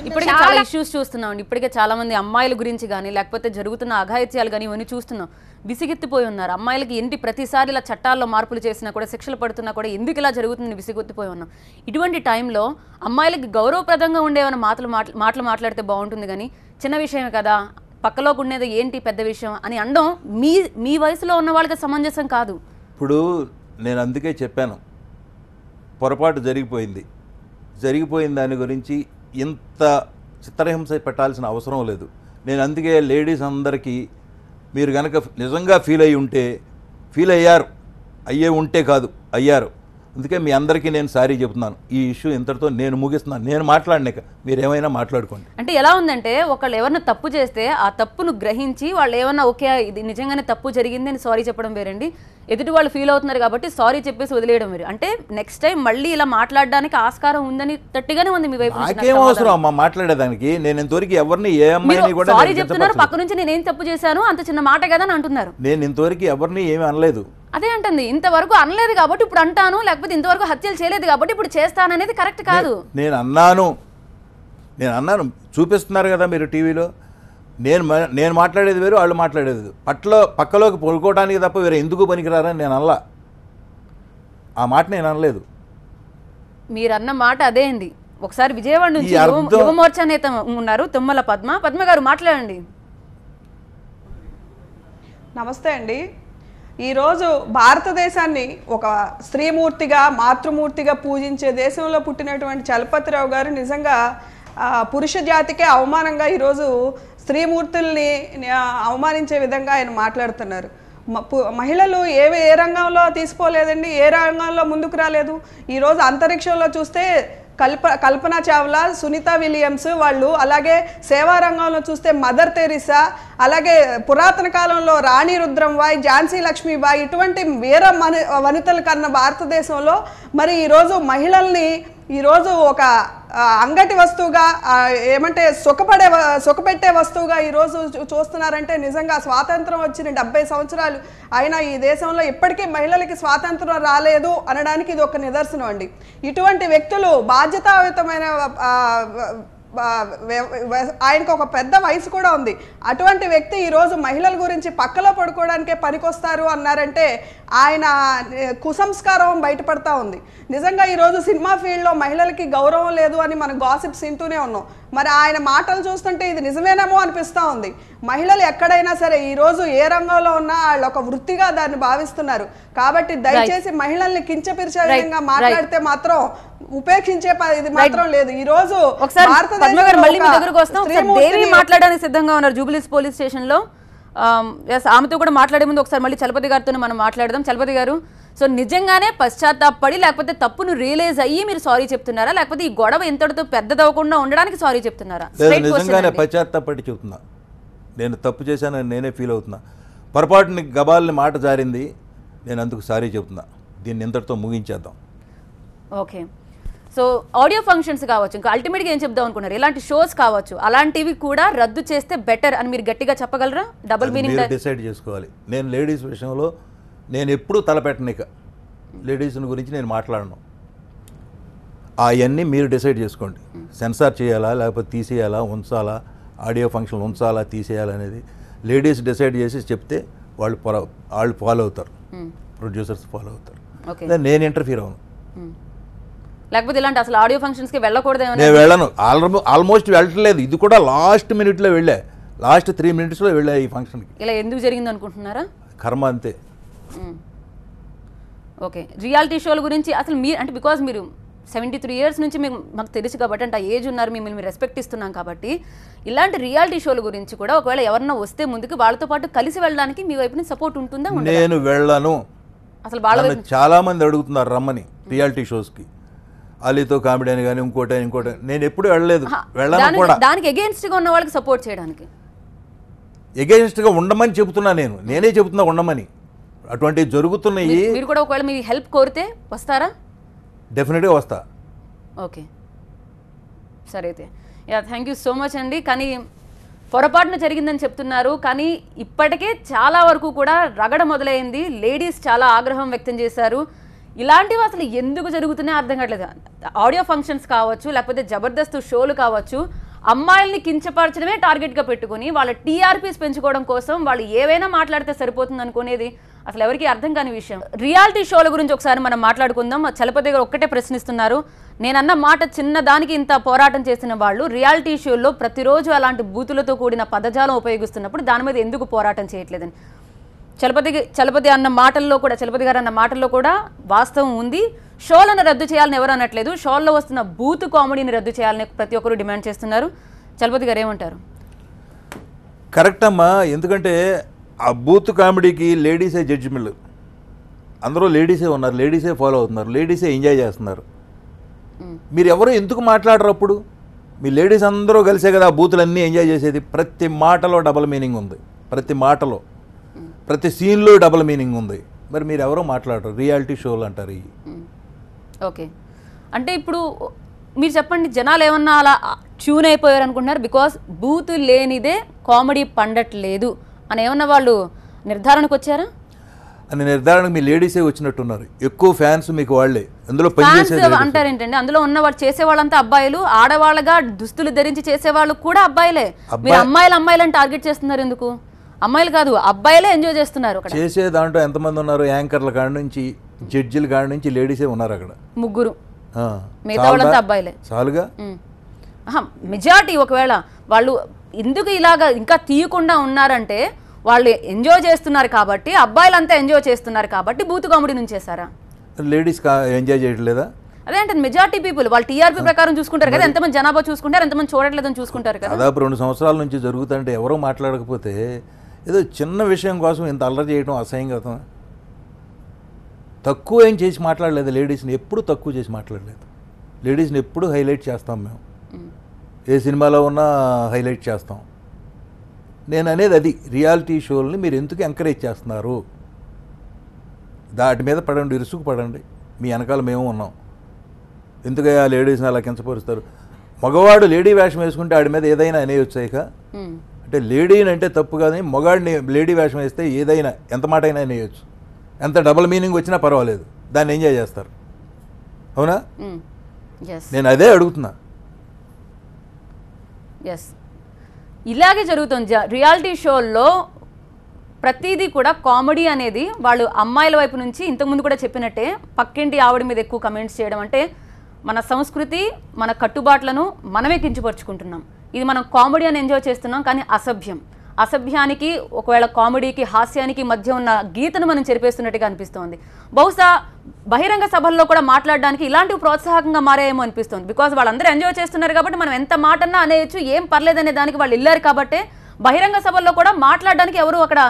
[SPEAKER 4] ఇప్పటికే
[SPEAKER 1] చాలా ఇష్యూస్ చూస్తున్నాం ఇప్పటికే చాలా మంది అమ్మాయిల గురించి కానీ లేకపోతే జరుగుతున్న అఘాయిత్యాలు కానీ ఇవన్నీ చూస్తున్నాం విసిగెత్తిపోయి ఉన్నారు అమ్మాయిలకి ఏంటి ప్రతిసారి ఇలా చట్టాల్లో మార్పులు చేసినా కూడా శిక్షలు పడుతున్నా కూడా ఎందుకు ఇలా జరుగుతుందని విసిగొత్తిపోయి ఉన్నాం ఇటువంటి టైంలో అమ్మాయిలకి గౌరవప్రదంగా ఉండేవన్న మాటలు మాటలు మాట్లాడితే బాగుంటుంది కానీ చిన్న విషయమే కదా పక్కలోకి ఉండేది ఏంటి పెద్ద విషయం అని అనడం మీ మీ వయసులో ఉన్న వాళ్ళకి సమంజసం కాదు
[SPEAKER 2] ఇప్పుడు నేను అందుకే చెప్పాను పొరపాటు జరిగిపోయింది జరిగిపోయిన దాని గురించి ఇంత చిత్రహింస పెట్టాల్సిన అవసరం లేదు నేను అందుకే లేడీస్ అందరికీ మీరు కనుక నిజంగా ఫీల్ అయ్యి ఉంటే ఫీల్ అయ్యారు అయ్యే ఉంటే కాదు అయ్యారు అందుకే మీ అందరికీ నేను సారీ చెప్తున్నాను ఈ ఇష్యూ ఇంతటితో నేను ముగిస్తున్నాను నేను మాట్లాడినాక మీరు ఏమైనా మాట్లాడుకోండి
[SPEAKER 1] అంటే ఎలా ఉందంటే ఒకళ్ళు ఎవరైనా తప్పు చేస్తే ఆ తప్పును గ్రహించి వాళ్ళు ఏమన్నా ఓకే ఇది నిజంగానే తప్పు జరిగింది అని సారీ చెప్పడం వేరండి ఎదుటి వాళ్ళు ఫీల్ అవుతున్నారు కాబట్టి సారీ చెప్పేసి వదిలేయడం మీరు అంటే నెక్స్ట్ టైం మళ్ళీ ఇలా మాట్లాడడానికి ఆస్కారం ఉందని తట్టిగానే ఉంది మీ వైపు అవసరం
[SPEAKER 2] అమ్మ మాట్లాడేదానికి నేను ఇంతవరకు ఎవరిని ఏ అమ్మాయిని కూడా సారీ చెప్తున్నారు పక్క
[SPEAKER 1] నుంచి నేను ఏం తప్పు చేశాను అంత చిన్న మాట కదా అని అంటున్నారు
[SPEAKER 2] నేను ఇంతవరకు ఎవరిని ఏమి అనలేదు
[SPEAKER 1] అదే అంటుంది ఇంతవరకు అనలేదు కాబట్టి ఇప్పుడు అంటాను లేకపోతే ఇంతవరకు హత్యలు చేయలేదు కాబట్టి ఇప్పుడు చేస్తాను అనేది కరెక్ట్ కాదు
[SPEAKER 2] నేను అన్నాను నేను అన్నాను చూపిస్తున్నారు కదా మీరు టీవీలో నేను నేను మాట్లాడేది వేరు వాళ్ళు మాట్లాడేది పట్లో పక్కలోకి పొడుకోవడానికి తప్ప వేరే ఎందుకు పనికిరారని నేను అనలా ఆ మాట నేను అనలేదు
[SPEAKER 1] మీరన్న మాట అదే అండి ఒకసారి విజయవాడ నుంచి యువమోర్చా నేత ఉన్నారు తుమ్మల పద్మ పద్మ గారు మాట్లాడండి
[SPEAKER 4] నమస్తే అండి ఈరోజు భారతదేశాన్ని ఒక స్త్రీమూర్తిగా మాతృమూర్తిగా పూజించే దేశంలో పుట్టినటువంటి చలపతిరావు గారు నిజంగా పురుష జాతికే అవమానంగా ఈరోజు స్త్రీమూర్తుల్ని అవమానించే విధంగా ఆయన మాట్లాడుతున్నారు మహిళలు ఏ ఏ రంగంలో తీసుకోలేదండి ఏ రంగంలో ముందుకు రాలేదు ఈరోజు అంతరిక్షంలో చూస్తే కల్ప కల్పన చావ్లా సునీత విలియమ్స్ వాళ్ళు అలాగే సేవా రంగంలో చూస్తే మదర్ తెరిసా అలాగే పురాతన కాలంలో రాణి రుద్రంబాయ్ ఝాన్సీ లక్ష్మీబాయి ఇటువంటి వీర మన వనితల కన్నా భారతదేశంలో మరి ఈరోజు మహిళల్ని ఈరోజు ఒక అంగటి వస్తువుగా ఏమంటే సుఖపడే సుఖపెట్టే వస్తువుగా ఈరోజు చూస్తున్నారంటే నిజంగా స్వాతంత్రం వచ్చిన డెబ్బై సంవత్సరాలు అయినా ఈ దేశంలో ఇప్పటికీ మహిళలకి స్వాతంత్రం రాలేదు అనడానికి ఇది ఒక నిదర్శనం అండి ఇటువంటి వ్యక్తులు బాధ్యతాయుతమైన ఆయనకు ఒక పెద్ద వయసు కూడా ఉంది అటువంటి వ్యక్తి ఈరోజు మహిళల గురించి పక్కలో పడుకోవడానికే పనికొస్తారు అన్నారంటే ఆయన కుసంస్కారం బయటపడతా ఉంది నిజంగా ఈరోజు సినిమా ఫీల్డ్లో మహిళలకి గౌరవం లేదు అని మనం గాసిప్ తింటూనే ఉన్నాం మరి ఆయన మాటలు చూస్తుంటే ఇది నిజమేనేమో అనిపిస్తూ ఉంది మహిళలు ఎక్కడైనా సరే ఈరోజు ఏ రంగంలో ఉన్నా వాళ్ళు ఒక వృత్తిగా దాన్ని భావిస్తున్నారు కాబట్టి దయచేసి మహిళల్ని కించపిరిచే విధంగా మాట్లాడితే మాత్రం ఉపేక్షించే ఇది మాత్రం లేదు ఈ రోజు ఒకసారి దగ్గరకు వస్తాం మాట్లాడడానికి సిద్ధంగా ఉన్నారు జూబిలీస్ పోలీస్ స్టేషన్ లో
[SPEAKER 1] ఆమెతో కూడా మాట్లాడే ముందు ఒకసారి మళ్ళీ చలపతి గారితో మనం మాట్లాడదాం చలపతి గారు సో నిజంగానే పశ్చాత్తాపడి లేకపోతే తప్పును రియలైజ్ అయ్యి మీరు సారీ చెప్తున్నారా లేకపోతే ఈ గొడవ ఎంతటితో పెద్దదవ్వకుండా ఉండడానికి సారీ చెప్తున్నారా నిజంగానే
[SPEAKER 2] పశ్చాత్తాపడి చెప్తున్నా నేను తప్పు చేశానని నేనే ఫీల్ అవుతున్నా పొరపాటుని గబాల్ని మాట జారింది నేను అందుకు సారీ చెప్తున్నా దీన్ని ఇంతటితో ముగించేద్దాం
[SPEAKER 1] ఓకే సో ఆడియో ఫంక్షన్స్ కావచ్చు ఇంకా అల్టిమేట్గా ఏం చెప్దాం అనుకున్నారు ఇలాంటి షోస్ కావచ్చు అలాంటివి కూడా రద్దు చేస్తే బెటర్ అని మీరు గట్టిగా చెప్పగలరా డబుల్ మీనింగ్
[SPEAKER 2] డిసైడ్ చేసుకోవాలి నేను లేడీస్ విషయంలో నేను ఎప్పుడూ ఇక లేడీస్ గురించి నేను మాట్లాడను అవన్నీ మీరు డిసైడ్ చేసుకోండి సెన్సార్ చేయాలా లేకపోతే తీసేయాలా ఉంచాలా ఆడియో ఫంక్షన్ ఉంచాలా తీసేయాలా అనేది లేడీస్ డిసైడ్ చేసి చెప్తే వాళ్ళు వాళ్ళు ఫాలో అవుతారు ప్రొడ్యూసర్స్ ఫాలో అవుతారు నేను ఇంటర్ఫీర్ అవును
[SPEAKER 1] లేకపోతే ఇలాంటి అసలు ఆడియో ఫంక్షన్స్ కి వెళ్ళకూడదు నేను వెళ్ళను
[SPEAKER 2] ఆల్మోస్ట్ వెళ్ళట్లేదు ఇది కూడా లాస్ట్ మినిట్ లో వెళ్ళా లాస్ట్ త్రీ మినిట్స్ లో వెళ్ళా ఈ ఫంక్షన్
[SPEAKER 1] ఇలా ఎందుకు జరిగింది అనుకుంటున్నారా కర్మ అంతే ఓకే రియాలిటీ షోల గురించి అసలు మీరు అంటే బికాస్ మీరు సెవెంటీ త్రీ ఇయర్స్ నుంచి మేము మాకు తెలుసు కాబట్టి అంటే ఆ ఏజ్ ఉన్నారు మిమ్మల్ని మేము రెస్పెక్ట్ ఇస్తున్నాం కాబట్టి ఇలాంటి రియాలిటీ షోల గురించి కూడా ఒకవేళ ఎవరన్నా వస్తే ముందుకు వాళ్ళతో పాటు కలిసి వెళ్ళడానికి మీ వైపు సపోర్ట్ ఉంటుందా
[SPEAKER 2] నేను వెళ్ళను అసలు చాలా మంది అడుగుతున్నారు రమ్మని రియాలిటీ షోస్కి అలీతో కామెడీ అని కానీ ఇంకోటి ఇంకోటి నేను ఎప్పుడు వెళ్ళలేదు వెళ్ళాను
[SPEAKER 1] దానికి అగేన్స్ట్గా ఉన్న వాళ్ళకి సపోర్ట్ చేయడానికి
[SPEAKER 2] అగేన్స్ట్గా ఉండమని చెబుతున్నా నేను నేనే చెబుతున్నా ఉండమని అటువంటి జరుగుతున్నాయి
[SPEAKER 1] మీరు కూడా ఒకవేళ మీ హెల్ప్ కోరితే వస్తారా డెఫినెట్గా వస్తా ఓకే సరే అయితే yeah thank you so much అండి కానీ పొరపాటున జరిగిందని చెప్తున్నారు కానీ ఇప్పటికే చాలా వరకు కూడా రగడ మొదలైంది లేడీస్ చాలా ఆగ్రహం వ్యక్తం చేశారు ఇలాంటివి అసలు ఎందుకు జరుగుతున్నాయో అర్థం కావట్లేదు ఆడియో ఫంక్షన్స్ కావచ్చు లేకపోతే జబర్దస్త్ షోలు కావచ్చు అమ్మాయిల్ని కించపరచడమే టార్గెట్గా పెట్టుకుని వాళ్ళ టీఆర్పీస్ పెంచుకోవడం కోసం వాళ్ళు ఏవైనా మాట్లాడితే సరిపోతుంది అనుకునేది అసలు ఎవరికి అర్థం కాని విషయం రియాలిటీ షోల గురించి ఒకసారి మనం మాట్లాడుకుందాం చలపతి గారు ఒక్కటే ప్రశ్నిస్తున్నారు నేనన్న మాట చిన్నదానికి ఇంత పోరాటం చేసిన వాళ్ళు రియాలిటీ షోల్లో ప్రతిరోజు అలాంటి బూతులతో కూడిన పదజాలం ఉపయోగిస్తున్నప్పుడు దాని మీద ఎందుకు పోరాటం చేయట్లేదని చలపతి చలపతి అన్న మాటల్లో కూడా చలపతి గారు అన్న మాటల్లో కూడా వాస్తవం ఉంది షోలను రద్దు చేయాలని ఎవరు అనట్లేదు షోల్లో వస్తున్న బూత్ కామెడీని రద్దు చేయాలని ప్రతి ఒక్కరు డిమాండ్ చేస్తున్నారు చలపతి గారు ఏమంటారు
[SPEAKER 2] కరెక్ట్ అమ్మా ఎందుకంటే ఆ బూత్ కామెడీకి లేడీసే జడ్జిమెంట్ అందరూ లేడీసే ఉన్నారు లేడీసే ఫాలో అవుతున్నారు లేడీసే ఎంజాయ్ చేస్తున్నారు మీరు ఎవరు ఎందుకు మాట్లాడరు అప్పుడు మీ లేడీస్ అందరూ కలిసే కదా ఆ బూతులన్నీ ఎంజాయ్ చేసేది ప్రతి మాటలో డబల్ మీనింగ్ ఉంది ప్రతి మాటలో ప్రతి సీన్లో డబుల్ మీనింగ్ ఉంది మరి మీరు ఎవరో మాట్లాడరు రియాలిటీ షోలు అంటారు
[SPEAKER 1] ఓకే అంటే ఇప్పుడు మీరు చెప్పండి జనాలు ఏమన్నా అలా ట్యూన్ అయిపోయారు అనుకుంటున్నారు బికాస్ బూత్ లేనిదే కామెడీ పండట్లేదు అని ఏమన్నా వాళ్ళు నిర్ధారణకు వచ్చారా
[SPEAKER 2] అని నిర్ధారణకు మీ లేడీసే వచ్చినట్టున్నారు ఎక్కువ ఫ్యాన్స్ మీకు వాళ్ళే అందులో అంటారు
[SPEAKER 1] ఏంటండి అందులో ఉన్న వాళ్ళు చేసే వాళ్ళంతా అబ్బాయిలు ఆడవాళ్ళగా దుస్తులు ధరించి చేసే వాళ్ళు కూడా అబ్బాయిలే మీరు అమ్మాయిలు అని టార్గెట్ చేస్తున్నారు ఎందుకు అమ్మాయిలు కాదు అబ్బాయిలే ఎంజాయ్ చేస్తున్నారు
[SPEAKER 2] చేసే దాంట్లో ఎంతమంది ఉన్నారు యాంకర్ల కాడ నుంచి జడ్జిల కాడ నుంచి లేడీసే ఉన్నారు అక్కడ ముగ్గురు అబ్బాయిలే చాలుగా
[SPEAKER 1] మెజార్టీ ఒకవేళ వాళ్ళు ఎందుకు ఇలాగా ఇంకా తీయకుండా ఉన్నారంటే వాళ్ళు ఎంజాయ్ చేస్తున్నారు కాబట్టి అబ్బాయిలంతా ఎంజాయ్ చేస్తున్నారు కాబట్టి బూత్ కామెడీ నుంచి చేస్తారా
[SPEAKER 2] లేడీస్ ఎంజాయ్ చేయట్లేదా
[SPEAKER 1] అదే అంటే మెజార్టీ పీపుల్ వాళ్ళు టీఆర్పీ ప్రకారం చూసుకుంటారు కదా ఎంతమంది జనాభా చూసుకుంటారు ఎంతమంది అని చూసుకుంటారు కదా
[SPEAKER 2] రెండు సంవత్సరాల నుంచి జరుగుతుంటే ఎవరో మాట్లాడకపోతే ఏదో చిన్న విషయం కోసం ఇంత అల్లరి చేయడం అసహ్యంగా అవుతుంది తక్కువ ఏం చేసి మాట్లాడలేదు లేడీస్ని ఎప్పుడు తక్కువ చేసి మాట్లాడలేదు లేడీస్ని ఎప్పుడు హైలైట్ చేస్తాం మేము ఏ సినిమాలో ఉన్నా హైలైట్ చేస్తాం నేను అనేది అది రియాలిటీ షోల్ని మీరు ఎందుకు ఎంకరేజ్ చేస్తున్నారు దాటి మీద పడండి ఇరుసుకు పడండి మీ వెనకాల మేము ఉన్నాం ఎందుకు ఆ లేడీస్ని అలా కించపరుస్తారు మగవాడు లేడీ వేషం వేసుకుంటే ఆడి మీద ఏదైనా అనే వచ్చాయిక అంటే లేడీని అంటే తప్పు కానీ మొగాడిని లేడీ వేషం వేస్తే ఏదైనా ఎంత మాట అయినా వేయచ్చు ఎంత డబల్ మీనింగ్ వచ్చినా పర్వాలేదు దాన్ని ఎంజాయ్ చేస్తారు అవునా నేను అదే అడుగుతున్నా
[SPEAKER 1] ఎస్ ఇలాగే జరుగుతుంది రియాలిటీ షోల్లో ప్రతిదీ కూడా కామెడీ అనేది వాళ్ళు అమ్మాయిల వైపు నుంచి ఇంతకుముందు కూడా చెప్పినట్టే పక్కింటి ఆవిడ మీద ఎక్కువ కమెంట్స్ చేయడం అంటే మన సంస్కృతి మన కట్టుబాట్లను మనమే కించుపరుచుకుంటున్నాం ఇది మనం కామెడీ అని ఎంజాయ్ చేస్తున్నాం కానీ అసభ్యం అసభ్యానికి ఒకవేళ కామెడీకి హాస్యానికి మధ్య ఉన్న గీతను మనం చెరిపేస్తున్నట్టుగా అనిపిస్తోంది బహుశా బహిరంగ సభల్లో కూడా మాట్లాడడానికి ఇలాంటివి ప్రోత్సాహకంగా మారాయేమో అనిపిస్తుంది బికాజ్ వాళ్ళందరూ ఎంజాయ్ చేస్తున్నారు కాబట్టి మనం ఎంత మాటన్నా అనేయచ్చు ఏం పర్లేదనే దానికి వాళ్ళు వెళ్ళారు కాబట్టి బహిరంగ సభల్లో కూడా మాట్లాడడానికి ఎవరు అక్కడ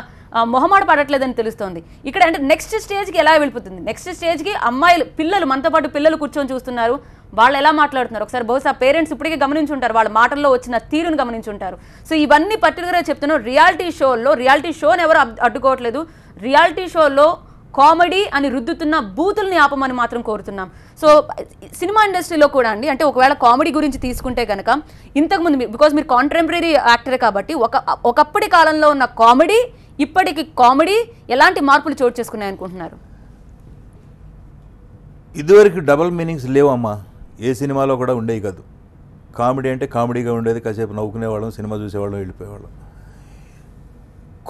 [SPEAKER 1] మొహమాట పడట్లేదని తెలుస్తోంది ఇక్కడ అంటే నెక్స్ట్ స్టేజ్కి ఎలా వెళ్ళిపోతుంది నెక్స్ట్ స్టేజ్కి అమ్మాయిలు పిల్లలు మనతో పాటు పిల్లలు కూర్చొని చూస్తున్నారు వాళ్ళు ఎలా మాట్లాడుతున్నారు ఒకసారి బహుశా పేరెంట్స్ ఇప్పటికే గమనించుంటారు వాళ్ళ మాటల్లో వచ్చిన తీరును గమనించుంటారు సో ఇవన్నీ పర్టికులర్గా చెప్తున్నాను రియాలిటీ షోల్లో రియాలిటీ షోని ఎవరు అడ్డుకోవట్లేదు రియాలిటీ షోలో కామెడీ అని రుద్దుతున్న బూతుల్ని ఆపమని మాత్రం కోరుతున్నాం సో సినిమా ఇండస్ట్రీలో కూడా అండి అంటే ఒకవేళ కామెడీ గురించి తీసుకుంటే కనుక ఇంతకుముందు బికాజ్ మీరు కాంటెంపరీ యాక్టరే కాబట్టి ఒక ఒకప్పటి కాలంలో ఉన్న కామెడీ ఇప్పటికి కామెడీ ఎలాంటి మార్పులు చోటు చేసుకున్నాయి అనుకుంటున్నారు
[SPEAKER 2] ఇదివరకు డబల్ మీనింగ్స్ లేవమ్మా ఏ సినిమాలో కూడా ఉండేవి కాదు కామెడీ అంటే కామెడీగా ఉండేది కాసేపు నవ్వుకునేవాళ్ళం సినిమా చూసేవాళ్ళం వెళ్ళిపోయేవాళ్ళం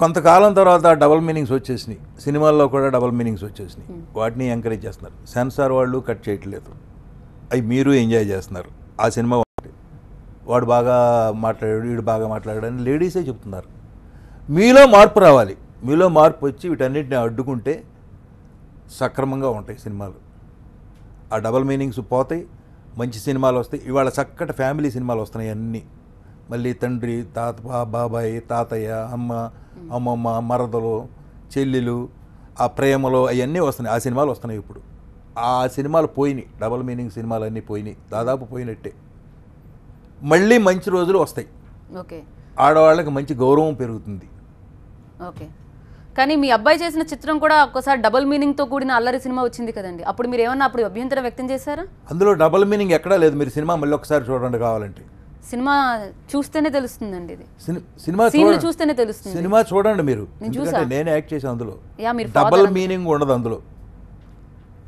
[SPEAKER 2] కొంతకాలం తర్వాత డబల్ మీనింగ్స్ వచ్చేసినాయి సినిమాల్లో కూడా డబల్ మీనింగ్స్ వచ్చేసినాయి hmm. వాటిని ఎంకరేజ్ చేస్తున్నారు సెన్సార్ వాళ్ళు కట్ చేయట్లేదు అవి మీరు ఎంజాయ్ చేస్తున్నారు ఆ సినిమా వాడు బాగా మాట్లాడాడు వీడు బాగా మాట్లాడాడు అని లేడీసే చెప్తున్నారు మీలో మార్పు రావాలి మీలో మార్పు వచ్చి వీటన్నిటిని అడ్డుకుంటే సక్రమంగా ఉంటాయి సినిమాలు ఆ డబల్ మీనింగ్స్ పోతాయి మంచి సినిమాలు వస్తాయి ఇవాళ చక్కటి ఫ్యామిలీ సినిమాలు వస్తున్నాయి అన్నీ మళ్ళీ తండ్రి తాత బాబాయ్ తాతయ్య అమ్మ అమ్మమ్మ మరదలు చెల్లెలు ఆ ప్రేమలో అవన్నీ వస్తున్నాయి ఆ సినిమాలు వస్తున్నాయి ఇప్పుడు ఆ సినిమాలు పోయినాయి డబల్ మీనింగ్ సినిమాలు అన్నీ పోయినాయి దాదాపు పోయినట్టే మళ్ళీ మంచి రోజులు వస్తాయి ఆడవాళ్ళకి మంచి గౌరవం పెరుగుతుంది
[SPEAKER 1] ఓకే కానీ మీ అబ్బాయి చేసిన చిత్రం కూడా ఒక్కసారి డబల్ మీనింగ్ తో కూడిన అల్లరి సినిమా వచ్చింది కదండి అప్పుడు మీరు ఏమన్నా అప్పుడు అభ్యంతరం వ్యక్తం చేశారా
[SPEAKER 2] అందులో డబల్ మీనింగ్ ఎక్కడా లేదు మీరు సినిమా మళ్ళీ ఒకసారి చూడండి కావాలంటే
[SPEAKER 1] సినిమా చూస్తేనే తెలుస్తుందండి ఇది
[SPEAKER 2] సినిమా చూస్తేనే తెలుస్తుంది సినిమా చూడండి మీరు నేను యాక్ట్ చేసాను అందులో డబల్ మీనింగ్ ఉండదు అందులో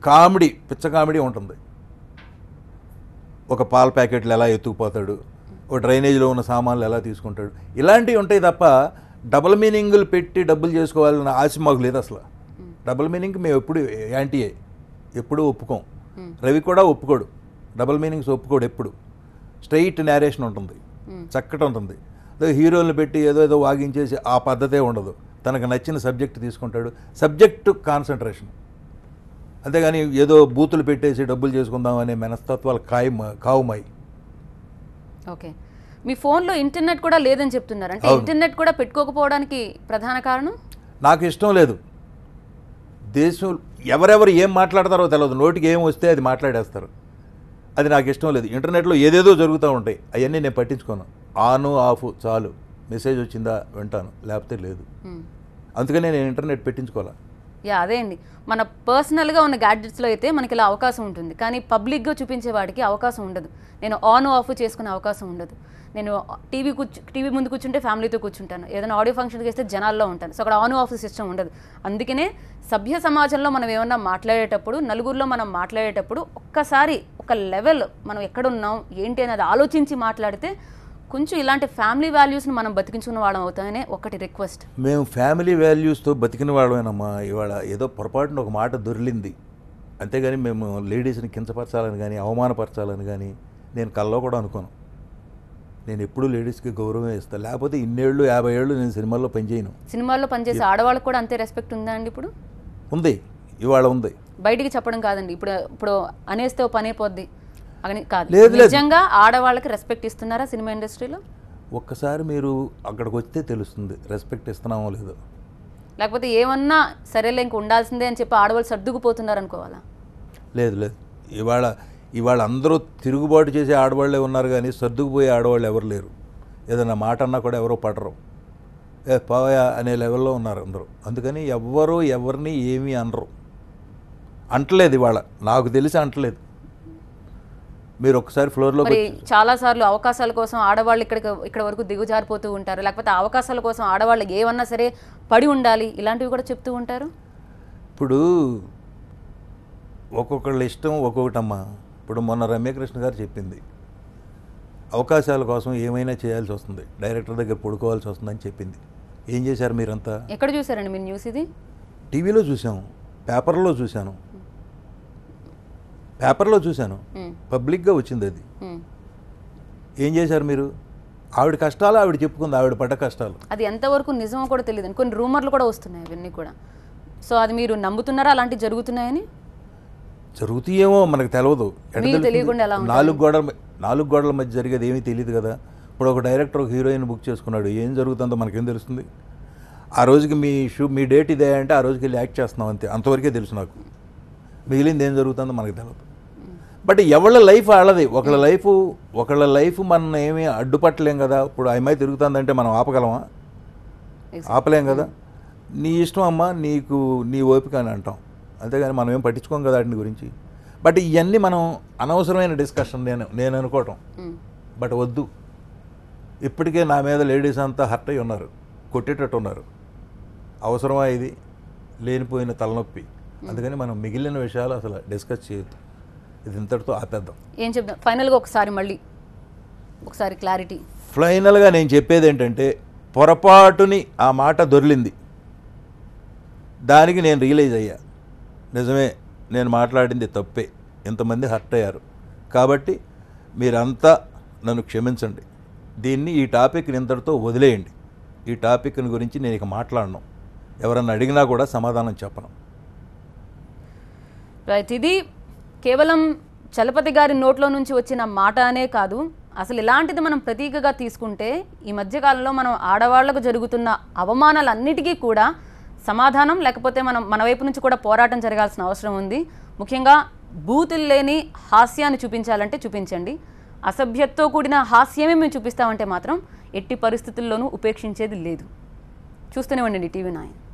[SPEAKER 2] కామెడీ పిచ్చ కామెడీ ఉంటుంది ఒక పాల ప్యాకెట్లు ఎలా ఎత్తుకుపోతాడు ఒక డ్రైనేజ్లో ఉన్న సామాన్లు ఎలా తీసుకుంటాడు ఇలాంటివి ఉంటాయి తప్ప డబుల్ మీనింగ్లు పెట్టి డబ్బులు చేసుకోవాలన్న ఆశ మాకు లేదు అసలు డబుల్ మీనింగ్ మేము ఎప్పుడు యాంటీఏ ఎప్పుడూ ఒప్పుకోం రవి కూడా ఒప్పుకోడు డబుల్ మీనింగ్స్ ఒప్పుకోడు ఎప్పుడు స్ట్రైట్ నేరేషన్ ఉంటుంది చక్కటి ఉంటుంది అదే హీరోలు పెట్టి ఏదో ఏదో వాగించేసి ఆ పద్ధతే ఉండదు తనకు నచ్చిన సబ్జెక్ట్ తీసుకుంటాడు సబ్జెక్ట్ కాన్సన్ట్రేషన్ అంతేగాని ఏదో బూతులు పెట్టేసి డబ్బులు చేసుకుందాం అనే మనస్తత్వాలు ఖాయం కావుమాయి
[SPEAKER 1] ఓకే మీ ఫోన్లో ఇంటర్నెట్ కూడా లేదని చెప్తున్నారు అంటే ఇంటర్నెట్ కూడా పెట్టుకోకపోవడానికి ప్రధాన కారణం
[SPEAKER 2] నాకు ఇష్టం లేదు దేశం ఎవరెవరు ఏం మాట్లాడతారో తెలియదు నోటికి ఏం వస్తే అది మాట్లాడేస్తారు అది నాకు ఇష్టం లేదు ఇంటర్నెట్లో ఏదేదో జరుగుతూ ఉంటాయి అవన్నీ నేను పట్టించుకోను ఆను ఆఫ్ చాలు మెసేజ్ వచ్చిందా వింటాను లేకపోతే లేదు అందుకని నేను ఇంటర్నెట్ పెట్టించుకోవాలా
[SPEAKER 1] యా అదే అండి మన పర్సనల్గా ఉన్న గ్యాడ్జెట్స్లో అయితే మనకి ఇలా అవకాశం ఉంటుంది కానీ పబ్లిక్గా చూపించే వాడికి అవకాశం ఉండదు నేను ఆన్ ఆఫ్ చేసుకునే అవకాశం ఉండదు నేను టీవీ కూర్చు టీవీ ముందు కూర్చుంటే ఫ్యామిలీతో కూర్చుంటాను ఏదైనా ఆడియో ఫంక్షన్కి వేస్తే జనాల్లో ఉంటాను సో అక్కడ ఆన్ ఆఫ్ సిస్టమ్ ఉండదు అందుకనే సభ్య సమాజంలో మనం ఏమన్నా మాట్లాడేటప్పుడు నలుగురిలో మనం మాట్లాడేటప్పుడు ఒక్కసారి ఒక లెవెల్ మనం ఎక్కడున్నాం ఏంటి అనేది ఆలోచించి మాట్లాడితే కొంచెం ఇలాంటి ఫ్యామిలీ వాల్యూస్ని మనం బతికించుకున్న వాళ్ళం అవుతామనే ఒకటి రిక్వెస్ట్
[SPEAKER 2] మేము ఫ్యామిలీ వాల్యూస్తో బతికిన వాళ్ళమేనమ్మా ఇవాళ ఏదో పొరపాటున ఒక మాట దొరిలింది అంతేగాని మేము లేడీస్ని కించపరచాలని కానీ అవమానపరచాలని కానీ నేను కల్లో కూడా అనుకోను నేను ఎప్పుడు లేడీస్కి గౌరవం ఇస్తాను లేకపోతే ఇన్నేళ్ళు యాభై ఏళ్ళు నేను సినిమాల్లో పనిచేయను
[SPEAKER 1] సినిమాల్లో పనిచేసే ఆడవాళ్ళకి కూడా అంతే రెస్పెక్ట్ ఉందా అండి ఇప్పుడు
[SPEAKER 2] ఉంది ఇవాళ ఉంది
[SPEAKER 1] బయటికి చెప్పడం కాదండి ఇప్పుడు ఇప్పుడు అనేస్తే పని అయిపోద్ది కాదు నిజంగా ఆడవాళ్ళకి రెస్పెక్ట్ ఇస్తున్నారా సినిమా ఇండస్ట్రీలో
[SPEAKER 2] ఒక్కసారి మీరు అక్కడికి వస్తే తెలుస్తుంది రెస్పెక్ట్ ఇస్తున్నామో లేదో
[SPEAKER 1] లేకపోతే ఏమన్నా సరేలే ఇంక ఉండాల్సిందే అని చెప్పి ఆడవాళ్ళు సర్దుకుపోతున్నారు అనుకోవాలా
[SPEAKER 2] లేదు లేదు ఇవాళ ఇవాళ అందరూ తిరుగుబాటు చేసే ఆడవాళ్ళే ఉన్నారు కానీ సర్దుకుపోయే ఆడవాళ్ళు ఎవరు లేరు ఏదన్నా మాట అన్నా కూడా ఎవరో పడరు ఏ పోయా అనే లెవెల్లో ఉన్నారు అందరూ అందుకని ఎవ్వరూ ఎవరిని ఏమీ అనరు అంటలేదు ఇవాళ నాకు తెలిసి అంటలేదు మీరు ఒకసారి ఫ్లోర్లో
[SPEAKER 1] చాలా సార్లు అవకాశాల కోసం ఆడవాళ్ళు ఇక్కడికి ఇక్కడ వరకు దిగుజారిపోతూ ఉంటారు లేకపోతే అవకాశాల కోసం ఆడవాళ్ళు ఏమన్నా సరే పడి ఉండాలి ఇలాంటివి కూడా చెప్తూ ఉంటారు
[SPEAKER 2] ఇప్పుడు ఒక్కొక్కళ్ళ ఇష్టం ఒక్కొక్కటమ్మా ఇప్పుడు మొన్న రమ్యకృష్ణ గారు చెప్పింది అవకాశాల కోసం ఏమైనా చేయాల్సి వస్తుంది డైరెక్టర్ దగ్గర పడుకోవాల్సి వస్తుందని చెప్పింది ఏం చేశారు మీరంతా
[SPEAKER 1] ఎక్కడ చూసారండి మీరు న్యూస్ ఇది
[SPEAKER 2] టీవీలో చూసాము పేపర్లో చూశాను పేపర్లో చూశాను పబ్లిక్గా వచ్చింది అది ఏం చేశారు మీరు ఆవిడ కష్టాలు ఆవిడ చెప్పుకుంది ఆవిడ పడ్డ కష్టాలు
[SPEAKER 1] అది ఎంతవరకు నిజమో కూడా తెలియదు కొన్ని రూమర్లు కూడా వస్తున్నాయి ఇవన్నీ కూడా సో అది మీరు నమ్ముతున్నారా అలాంటివి జరుగుతున్నాయని
[SPEAKER 2] జరుగుతాయేమో మనకు తెలియదు నాలుగు గోడల నాలుగు గోడల మధ్య జరిగేది ఏమీ తెలియదు కదా ఇప్పుడు ఒక డైరెక్టర్ ఒక హీరోయిన్ బుక్ చేసుకున్నాడు ఏం జరుగుతుందో మనకేం తెలుస్తుంది ఆ రోజుకి మీ షూ మీ డేట్ ఇదే అంటే ఆ రోజుకి వెళ్ళి యాక్ట్ చేస్తున్నాం అంతే అంతవరకే తెలుసు నాకు మిగిలింది ఏం జరుగుతుందో మనకు తెలియదు బట్ ఎవళ్ళ లైఫ్ వాళ్ళది ఒకళ్ళ లైఫ్ ఒకళ్ళ లైఫ్ మనం ఏమీ అడ్డుపట్టలేం కదా ఇప్పుడు అమ్మాయి తిరుగుతుందంటే మనం ఆపగలమా ఆపలేం కదా నీ ఇష్టం అమ్మా నీకు నీ ఓపిక అని అంటాం అంతేగాని మనం ఏం పట్టించుకోం కదా వాటిని గురించి బట్ ఇవన్నీ మనం అనవసరమైన డిస్కషన్ నేను నేను అనుకోవటం బట్ వద్దు ఇప్పటికే నా మీద లేడీస్ అంతా హర్ట్ అయి ఉన్నారు కొట్టేటట్టు ఉన్నారు అవసరమా ఇది లేనిపోయిన తలనొప్పి అందుకని మనం మిగిలిన విషయాలు అసలు డిస్కస్ చేయొద్దు ఇది ఇంతటితో ఆపేద్దాం
[SPEAKER 1] ఏం చెప్దాం ఫైనల్గా ఒకసారి మళ్ళీ ఒకసారి క్లారిటీ
[SPEAKER 2] ఫైనల్గా నేను చెప్పేది ఏంటంటే పొరపాటుని ఆ మాట దొరిలింది దానికి నేను రియలైజ్ అయ్యా నిజమే నేను మాట్లాడింది తప్పే ఇంతమంది హర్ట్ అయ్యారు కాబట్టి మీరంతా నన్ను క్షమించండి దీన్ని ఈ టాపిక్ని ఇంతటితో వదిలేయండి ఈ టాపిక్ని గురించి నేను ఇక మాట్లాడను ఎవరన్నా అడిగినా కూడా సమాధానం చెప్పను
[SPEAKER 1] రైట్ ఇది కేవలం చలపతి గారి నోట్లో నుంచి వచ్చిన మాట అనే కాదు అసలు ఇలాంటిది మనం ప్రతీకగా తీసుకుంటే ఈ మధ్యకాలంలో మనం ఆడవాళ్లకు జరుగుతున్న అవమానాలన్నిటికీ కూడా సమాధానం లేకపోతే మనం మన వైపు నుంచి కూడా పోరాటం జరగాల్సిన అవసరం ఉంది ముఖ్యంగా బూతులు లేని హాస్యాన్ని చూపించాలంటే చూపించండి అసభ్యతతో కూడిన హాస్యమే మేము చూపిస్తామంటే మాత్రం ఎట్టి పరిస్థితుల్లోనూ ఉపేక్షించేది లేదు చూస్తూనే ఉండండి టీవీ నాయన్